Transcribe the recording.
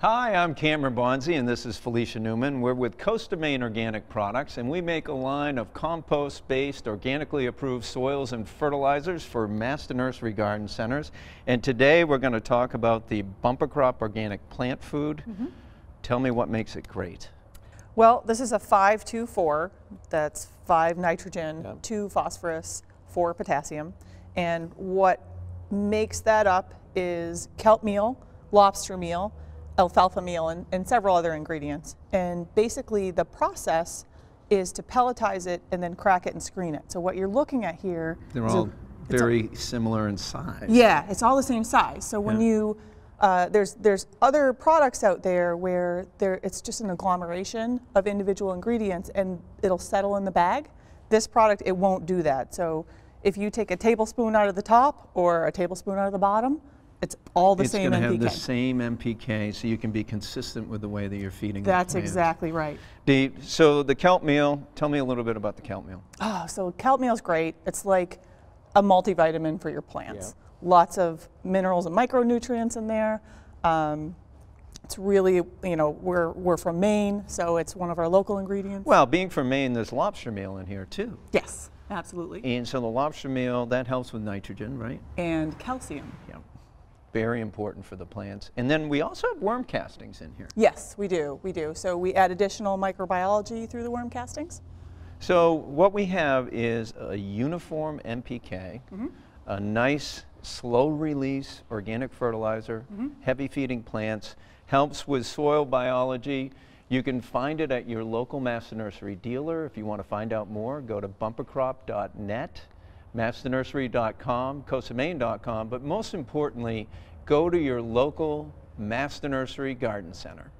Hi, I'm Cameron Bonzi and this is Felicia Newman. We're with Costa Maine Organic Products and we make a line of compost-based, organically approved soils and fertilizers for master nursery garden centers. And today we're going to talk about the bumper crop organic plant food. Mm -hmm. Tell me what makes it great. Well, this is a 5-2-4. That's 5 nitrogen, yep. 2 phosphorus, 4 potassium. And what makes that up is kelp meal, lobster meal, alfalfa meal and, and several other ingredients. And basically the process is to pelletize it and then crack it and screen it. So what you're looking at here. They're all a, very a, similar in size. Yeah, it's all the same size. So when yeah. you, uh, there's, there's other products out there where there, it's just an agglomeration of individual ingredients and it'll settle in the bag. This product, it won't do that. So if you take a tablespoon out of the top or a tablespoon out of the bottom, it's all the it's same MPK. It's going to have the same MPK, so you can be consistent with the way that you're feeding. That's exactly right. The, so the kelp meal. Tell me a little bit about the kelp meal. Oh, so kelp meal is great. It's like a multivitamin for your plants. Lots of minerals and micronutrients in there. Um, it's really, you know, we're, we're from Maine, so it's one of our local ingredients. Well, being from Maine, there's lobster meal in here too. Yes, absolutely. And so the lobster meal, that helps with nitrogen, right? And calcium very important for the plants. And then we also have worm castings in here. Yes, we do, we do. So we add additional microbiology through the worm castings. So what we have is a uniform MPK, mm -hmm. a nice slow release organic fertilizer, mm -hmm. heavy feeding plants, helps with soil biology. You can find it at your local mass nursery dealer. If you want to find out more, go to bumpercrop.net masterNursery.com, CosaMaine.com, but most importantly, go to your local Master Nursery Garden Center.